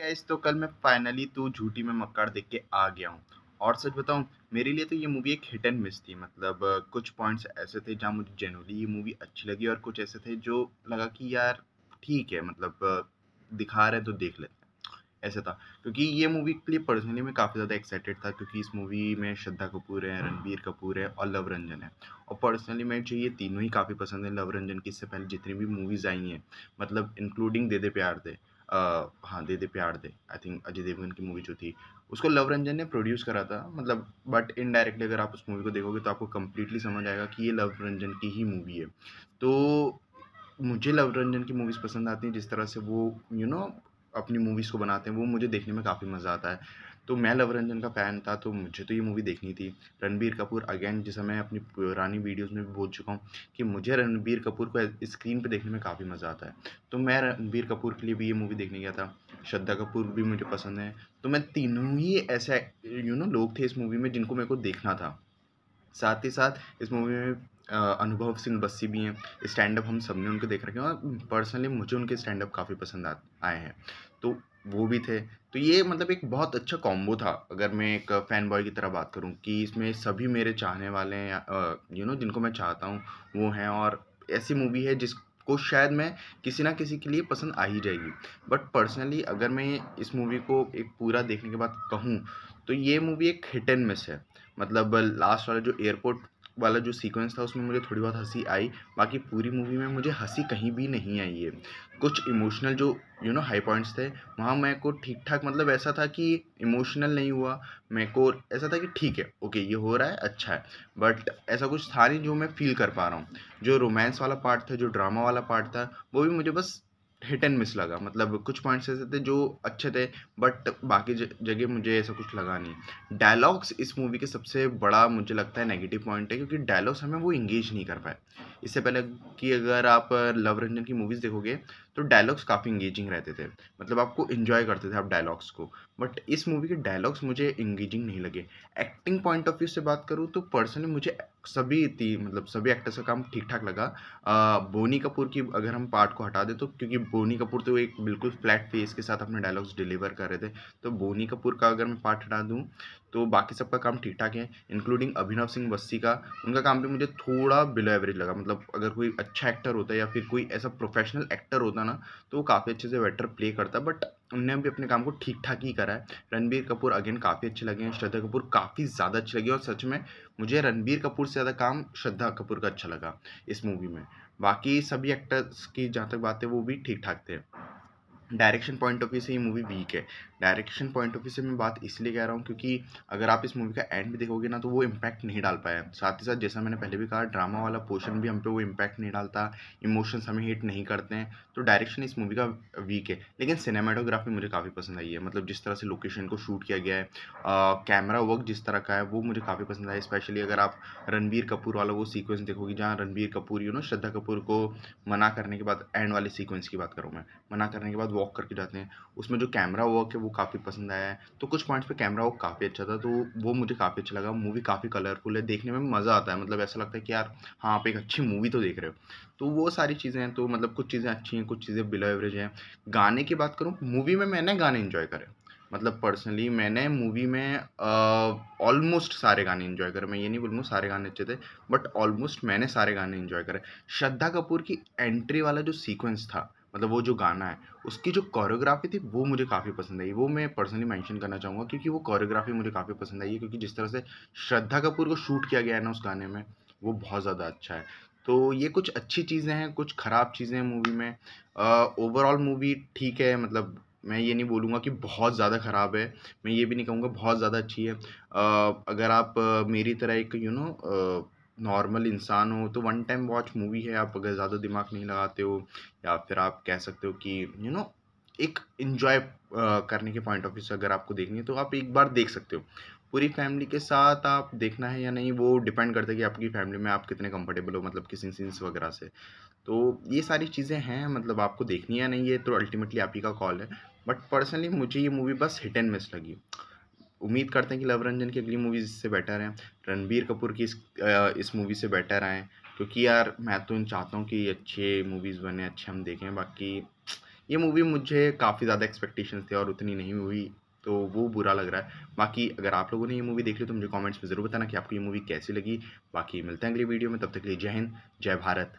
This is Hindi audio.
गाइस तो कल मैं फाइनली तो झूठी में मक्कार देख के आ गया हूँ और सच बताऊँ मेरे लिए तो ये मूवी एक हिट एंड मिस थी मतलब कुछ पॉइंट्स ऐसे थे जहाँ मुझे जेनरली ये मूवी अच्छी लगी और कुछ ऐसे थे जो लगा कि यार ठीक है मतलब दिखा रहे तो देख लेते हैं ऐसा था क्योंकि ये मूवी के लिए पर्सनली मैं काफ़ी ज़्यादा एक्साइटेड था क्योंकि इस मूवी में श्रद्धा कपूर है रणबीर कपूर है और लव रंजन है और पर्सनली मैं जो ये तीनों ही काफ़ी पसंद है लव रंजन की इससे पहले जितनी भी मूवीज़ आई हैं मतलब इंक्लूडिंग दे दे प्यार दे हाँ दे दे प्यार दे आई थिंक अजय देवगन की मूवी जो थी उसको लव रंजन ने प्रोड्यूस करा था मतलब बट इनडायरेक्टली अगर आप उस मूवी को देखोगे तो आपको कम्प्लीटली समझ आएगा कि ये लव रंजन की ही मूवी है तो मुझे लव रंजन की मूवीज़ पसंद आती हैं जिस तरह से वो यू you नो know, अपनी मूवीज़ को बनाते हैं वो मुझे देखने में काफ़ी मज़ा आता है तो मैं लव रंजन का फ़ैन था तो मुझे तो ये मूवी देखनी थी रणबीर कपूर अगेन जैसा मैं अपनी पुरानी वीडियोस में भी बोल चुका हूँ कि मुझे रणबीर कपूर को स्क्रीन पे देखने में काफ़ी मज़ा आता है तो मैं रणबीर कपूर के लिए भी ये मूवी देखने गया था श्रद्धा कपूर भी मुझे पसंद है तो मैं तीनों ही ऐसे यू नो लोग थे इस मूवी में जिनको मेरे को देखना था साथ ही साथ इस मूवी में अनुभव सिंह बस्सी भी हैं स्टैंड अप हम सब ने उनके देख रखे हैं और पर्सनली मुझे उनके स्टैंड अप काफ़ी पसंद आए हैं तो वो भी थे तो ये मतलब एक बहुत अच्छा कॉम्बो था अगर मैं एक फ़ैन बॉय की तरह बात करूँ कि इसमें सभी मेरे चाहने वाले हैं यू नो जिनको मैं चाहता हूँ वो हैं और ऐसी मूवी है जिसको शायद मैं किसी ना किसी के लिए पसंद आ ही जाएगी बट पर्सनली अगर मैं इस मूवी को एक पूरा देखने के बाद कहूँ तो ये मूवी एक हिट एंड मिस है मतलब लास्ट वाला जो एयरपोर्ट वाला जो सीक्वेंस था उसमें मुझे थोड़ी बहुत हंसी आई बाकी पूरी मूवी में मुझे हंसी कहीं भी नहीं आई है कुछ इमोशनल जो यू नो हाई पॉइंट्स थे वहाँ मैं को ठीक ठाक मतलब ऐसा था कि इमोशनल नहीं हुआ मैं को ऐसा था कि ठीक है ओके ये हो रहा है अच्छा है बट ऐसा कुछ था नहीं जो मैं फील कर पा रहा हूँ जो रोमांस वाला पार्ट था जो ड्रामा वाला पार्ट था वो भी मुझे बस हिट एंड मिस लगा मतलब कुछ पॉइंट्स ऐसे थे जो अच्छे थे बट बाकी जगह मुझे ऐसा कुछ लगा नहीं डायलॉग्स इस मूवी के सबसे बड़ा मुझे लगता है नेगेटिव पॉइंट है क्योंकि डायलॉग्स हमें वो इंगेज नहीं कर पाए इससे पहले कि अगर आप लव रंजन की मूवीज़ देखोगे तो डायलॉग्स काफ़ी इंगेजिंग रहते थे मतलब आपको इन्जॉय करते थे आप डायलॉग्स को बट इस मूवी के डायलॉग्स मुझे इंगेजिंग नहीं लगे एक्टिंग पॉइंट ऑफ व्यू से बात करूँ तो पर्सनली मुझे सभी थी मतलब सभी एक्टर्स का काम ठीक ठाक लगा आ, बोनी कपूर की अगर हम पार्ट को हटा दें तो क्योंकि बोनी कपूर तो एक बिल्कुल फ्लैट फेस के साथ अपने डायलॉग्स डिलीवर कर रहे थे तो बोनी कपूर का अगर मैं पार्ट हटा दूँ तो बाकी सबका काम ठीक ठाक है इंक्लूडिंग अभिनव सिंह बस्सी का उनका काम भी मुझे थोड़ा बिलो एवरेज लगा मतलब अगर कोई अच्छा एक्टर होता या फिर कोई ऐसा प्रोफेशनल एक्टर होता ना तो वो काफ़ी अच्छे से वेटर प्ले करता है बट उनने भी अपने काम को ठीक ठाक ही करा है रणबीर कपूर अगेन काफ़ी अच्छे लगे हैं श्रद्धा कपूर काफ़ी ज़्यादा अच्छे लगे और सच में मुझे रणबीर कपूर से ज़्यादा काम श्रद्धा कपूर का अच्छा लगा इस मूवी में बाकी सभी एक्टर्स की जहाँ तक बात है वो भी ठीक ठाक थे डायरेक्शन पॉइंट ऑफ व्यू से ये मूवी वीक है डायरेक्शन पॉइंट ऑफ व्यू से मैं बात इसलिए कह रहा हूँ क्योंकि अगर आप इस मूवी का एंड भी देखोगे ना तो वो इम्पैक्ट नहीं डाल पाया साथ ही साथ जैसा मैंने पहले भी कहा ड्रामा वाला पोर्शन भी हम पे वो इम्पैक्ट नहीं डालता इमोशंस हमें हिट नहीं करते हैं तो डायरेक्शन इस मूवी का वीक है लेकिन सिनेमाटोग्राफी मुझे काफ़ी पसंद आई है मतलब जिस तरह से लोकेशन को शूट किया गया है कैमरा वर्क जिस तरह का है वो मुझे काफ़ी पसंद आया स्पेशली अगर आप रणबीर कपूर वाला वो सीक्वेंस देखोगे जहाँ रणबीर कपूर यू नो श्रद्धा कपूर को मना करने के बाद एंड वाले सीक्वेंस की बात करूँ मैं मना करने के बाद वॉक करके जाते हैं उसमें जो कैमरा वर्क है वो वो काफ़ी पसंद आया है तो कुछ पॉइंट्स पे कैमरा वो काफ़ी अच्छा था तो वो मुझे काफ़ी अच्छा लगा मूवी काफ़ी कलरफुल है देखने में मज़ा आता है मतलब ऐसा लगता है कि यार हाँ आप एक अच्छी मूवी तो देख रहे हो तो वो सारी चीज़ें हैं तो मतलब कुछ चीज़ें अच्छी हैं कुछ चीज़ें बिलो एवरेज हैं गाने की बात करूँ मूवी में मैंने गाने इन्जॉय करे मतलब पर्सनली मैंने मूवी में ऑलमोस्ट सारे गाने इन्जॉय करे मैं ये नहीं बोलूँगा सारे गाने अच्छे थे बट ऑलमोस्ट मैंने सारे गाने इन्जॉय करे श्रद्धा कपूर की एंट्री वाला जो सीक्वेंस था मतलब वो जो गाना है उसकी जो कोरियोग्राफी थी वो मुझे काफ़ी पसंद आई वो मैं पर्सनली मेंशन करना चाहूँगा क्योंकि वो कोरियोग्राफी मुझे काफ़ी पसंद आई है क्योंकि जिस तरह से श्रद्धा कपूर को शूट किया गया है ना उस गाने में वो बहुत ज़्यादा अच्छा है तो ये कुछ अच्छी चीज़ें हैं कुछ ख़राब चीज़ें हैं मूवी में ओवरऑल मूवी ठीक है मतलब मैं ये नहीं बोलूँगा कि बहुत ज़्यादा ख़राब है मैं ये भी नहीं कहूँगा बहुत ज़्यादा अच्छी है आ, अगर आप मेरी तरह एक यू नो नॉर्मल इंसान हो तो वन टाइम वॉच मूवी है आप अगर ज़्यादा दिमाग नहीं लगाते हो या फिर आप कह सकते हो कि यू you नो know, एक इन्जॉय करने के पॉइंट ऑफ व्यू से अगर आपको देखनी है तो आप एक बार देख सकते हो पूरी फैमिली के साथ आप देखना है या नहीं वो डिपेंड करता है कि आपकी फैमिली में आप कितने कंफर्टेबल हो मतलब किसी सीन्स वगैरह से तो ये सारी चीज़ें हैं मतलब आपको देखनी है नहीं ये तो अल्टीमेटली आप ही का कॉल है बट पर्सनली मुझे ये मूवी बस हिट एंड मिस लगी उम्मीद करते हैं कि लव रंजन की अगली मूवीज़ इससे बेटर हैं रणबीर कपूर की इस आ, इस मूवी से बेटर आएँ क्योंकि यार मैं तो इन चाहता हूँ कि अच्छे मूवीज़ बने अच्छे हम देखें बाकी ये मूवी मुझे काफ़ी ज़्यादा एक्सपेक्टेशन थे और उतनी नहीं हुई तो वो बुरा लग रहा है बाकी अगर आप लोगों ने ये मूवी देख ली तो मुझे कमेंट्स में ज़रूर बताना कि आपको ये मूवी कैसी लगी बाकी मिलते हैं अगली वीडियो में तब तक के लिए जय हिंद जय भारत